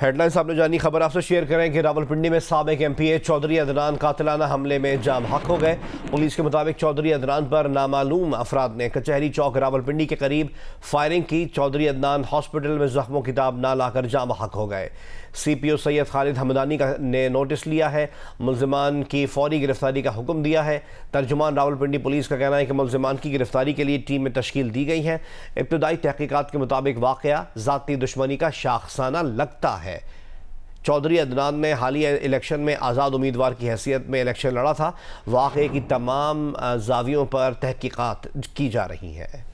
headline सामने जानी खबर आपसे शेयर करें कि रावलपिंडी में सबक M P A Chaudhry Adnan कातलाना हमले में जाम हक हो गए पुलिस के मुताबिक चौधरी अदनान पर नामालूम अफराद ने कचहरी चौक रावलपिंडी के करीब फायरिंग की चौधरी अदनान हॉस्पिटल में जख्मों की ताब ना लाकर जाम हक हो गए C P O Syed Khalid Hamdani का ने नोटिस लिया है मुलजमान की फौरी गिरफ्तारी का हुक्म दिया है तर्जुमान रावलपिंडी पुलिस का कहना है कि मुलजमान की गिरफ्तारी के लिए टीम में तश्कील दी गई हैं इब्तदाई तहकीकत के मुताबिक वाक़ ज़ाती दुश्मनी का शाखसाना लगता है है चौधरी अदनान ने हालिया इलेक्शन में आज़ाद उम्मीदवार की हैसियत में इलेक्शन लड़ा था वाकई की तमाम जावियों पर तहकीक़ात की जा रही हैं